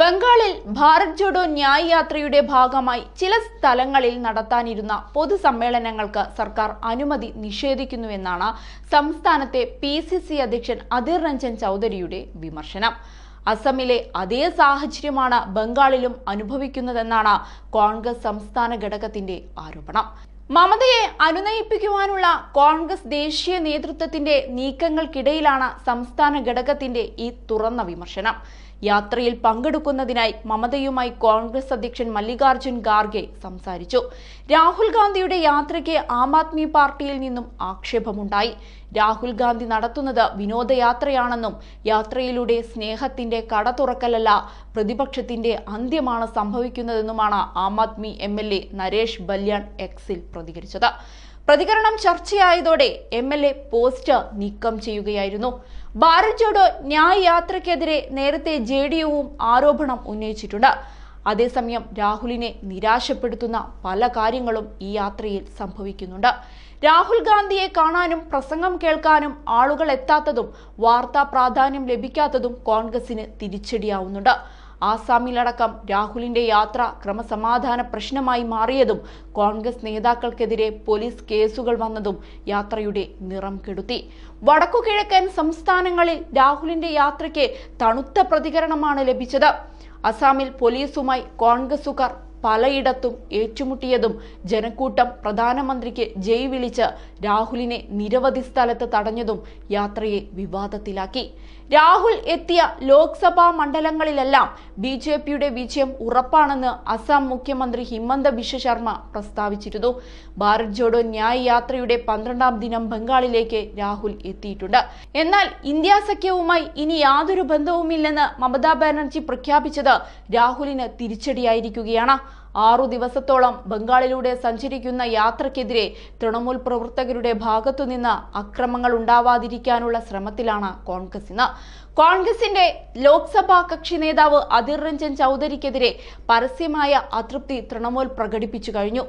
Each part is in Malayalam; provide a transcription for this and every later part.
ബംഗാളിൽ ഭാരത് ജോഡോ ന്യായ യാത്രയുടെ ഭാഗമായി ചില സ്ഥലങ്ങളിൽ നടത്താനിരുന്ന പൊതുസമ്മേളനങ്ങൾക്ക് സർക്കാർ അനുമതി നിഷേധിക്കുന്നുവെന്നാണ് സംസ്ഥാനത്തെ പി സി സി അധ്യക്ഷൻ അധിർ രഞ്ജൻ ചൌധരിയുടെ വിമർശനം അസമിലെ അതേ സാഹചര്യമാണ് ബംഗാളിലും അനുഭവിക്കുന്നതെന്നാണ് കോൺഗ്രസ് സംസ്ഥാന ഘടകത്തിന്റെ ആരോപണം മമതയെ അനുനയിപ്പിക്കുവാനുള്ള കോൺഗ്രസ് ദേശീയ നേതൃത്വത്തിന്റെ നീക്കങ്ങൾക്കിടയിലാണ് സംസ്ഥാന ഘടകത്തിന്റെ ഈ തുറന്ന വിമർശനം യാത്രയിൽ പങ്കെടുക്കുന്നതിനായി മമതയുമായി കോൺഗ്രസ് അധ്യക്ഷൻ മല്ലികാർജ്ജുൻ ഖാർഗെ സംസാരിച്ചു രാഹുൽ ഗാന്ധിയുടെ യാത്രയ്ക്ക് ആം ആദ്മി പാർട്ടിയിൽ നിന്നും ആക്ഷേപമുണ്ടായി രാഹുൽ ഗാന്ധി നടത്തുന്നത് വിനോദയാത്രയാണെന്നും യാത്രയിലൂടെ സ്നേഹത്തിന്റെ കട തുറക്കലല്ല പ്രതിപക്ഷത്തിന്റെ അന്ത്യമാണ് സംഭവിക്കുന്നതെന്നുമാണ് Aam Aadmi M L A Naresh Balyan എക്സിൽ പ്രതികരിച്ചത് പ്രതികരണം ചർച്ചയായതോടെ എം എൽ എ പോസ്റ്റ് നീക്കം ചെയ്യുകയായിരുന്നു ഭാരത് ജോഡോ ന്യായ് യാത്രയ്ക്കെതിരെ നേരത്തെ ജെ ഡി യുവും ആരോപണം ഉന്നയിച്ചിട്ടുണ്ട് അതേസമയം രാഹുലിനെ നിരാശപ്പെടുത്തുന്ന പല കാര്യങ്ങളും ഈ യാത്രയിൽ സംഭവിക്കുന്നുണ്ട് രാഹുൽ ഗാന്ധിയെ കാണാനും പ്രസംഗം കേൾക്കാനും ആളുകൾ എത്താത്തതും വാർത്താ പ്രാധാന്യം ലഭിക്കാത്തതും കോൺഗ്രസിന് തിരിച്ചടിയാവുന്നുണ്ട് ആസാമിലടക്കം രാഹുലിന്റെ യാത്ര ക്രമസമാധാന പ്രശ്നമായി മാറിയതും കോൺഗ്രസ് നേതാക്കൾക്കെതിരെ പോലീസ് കേസുകൾ വന്നതും യാത്രയുടെ നിറം കെടുത്തി വടക്കുകിഴക്കൻ സംസ്ഥാനങ്ങളിൽ രാഹുലിന്റെ യാത്രയ്ക്ക് തണുത്ത പ്രതികരണമാണ് ലഭിച്ചത് അസാമിൽ പോലീസുമായി കോൺഗ്രസുകാർ പലയിടത്തും ഏറ്റുമുട്ടിയതും ജനക്കൂട്ടം പ്രധാനമന്ത്രിക്ക് ജയ് വിളിച്ച് രാഹുലിനെ നിരവധി സ്ഥലത്ത് തടഞ്ഞതും യാത്രയെ വിവാദത്തിലാക്കി രാഹുൽ എത്തിയ ലോക്സഭാ മണ്ഡലങ്ങളിലെല്ലാം ബി ജെ പിയുടെ വിജയം ഉറപ്പാണെന്ന് അസാം മുഖ്യമന്ത്രി ഹിമന്ത ബിശ്വ ശർമ്മ പ്രസ്താവിച്ചിരുന്നു ഭാരത് ജോഡോ ന്യായ് യാത്രയുടെ പന്ത്രണ്ടാം ദിനം ബംഗാളിലേക്ക് രാഹുൽ എത്തിയിട്ടുണ്ട് എന്നാൽ ഇന്ത്യ സഖ്യവുമായി ഇനി യാതൊരു ബന്ധവുമില്ലെന്ന് മമതാ ബാനർജി പ്രഖ്യാപിച്ചത് രാഹുലിന് തിരിച്ചടിയായിരിക്കുകയാണ് ആറു ദിവസത്തോളം ബംഗാളിലൂടെ സഞ്ചരിക്കുന്ന യാത്രയ്ക്കെതിരെ തൃണമൂൽ പ്രവർത്തകരുടെ ഭാഗത്തുനിന്ന് അക്രമങ്ങൾ ഉണ്ടാവാതിരിക്കാനുള്ള ശ്രമത്തിലാണ് കോൺഗ്രസ് ഇന്ന് കോൺഗ്രസിന്റെ ലോക്സഭാ കക്ഷി നേതാവ് അധിർ രഞ്ജൻ ചൌധരിക്കെതിരെ പരസ്യമായ അതൃപ്തി തൃണമൂൽ പ്രകടിപ്പിച്ചു കഴിഞ്ഞു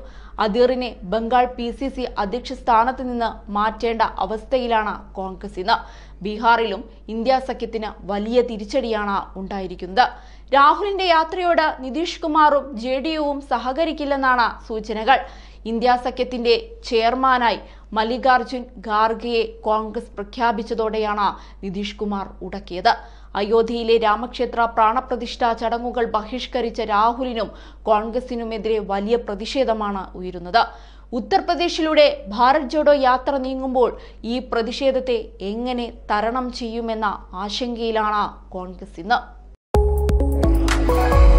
അദീറിനെ ബംഗാൾ പി സി സി അധ്യക്ഷ സ്ഥാനത്ത് നിന്ന് മാറ്റേണ്ട അവസ്ഥയിലാണ് കോൺഗ്രസ് ഇന്ന് ബീഹാറിലും ഇന്ത്യ സഖ്യത്തിന് വലിയ തിരിച്ചടിയാണ് ഉണ്ടായിരിക്കുന്നത് രാഹുലിന്റെ യാത്രയോട് നിതീഷ് കുമാറും ജെ ഡി യുവും സഹകരിക്കില്ലെന്നാണ് സൂചനകൾ ഇന്ത്യ സഖ്യത്തിന്റെ ചെയർമാനായി മല്ലികാർജുൻ ഖാർഗെയെ കോൺഗ്രസ് പ്രഖ്യാപിച്ചതോടെയാണ് നിതീഷ് കുമാർ ഉടക്കിയത് അയോധ്യയിലെ രാമക്ഷേത്ര പ്രാണപ്രതിഷ്ഠാ ചടങ്ങുകൾ ബഹിഷ്കരിച്ച രാഹുലിനും കോൺഗ്രസിനുമെതിരെ വലിയ പ്രതിഷേധമാണ് ഉയരുന്നത് ഉത്തർപ്രദേശിലൂടെ ഭാരത് ജോഡോ യാത്ര നീങ്ങുമ്പോൾ ഈ പ്രതിഷേധത്തെ എങ്ങനെ തരണം ചെയ്യുമെന്ന ആശങ്കയിലാണ് കോൺഗ്രസ് ഇന്ന്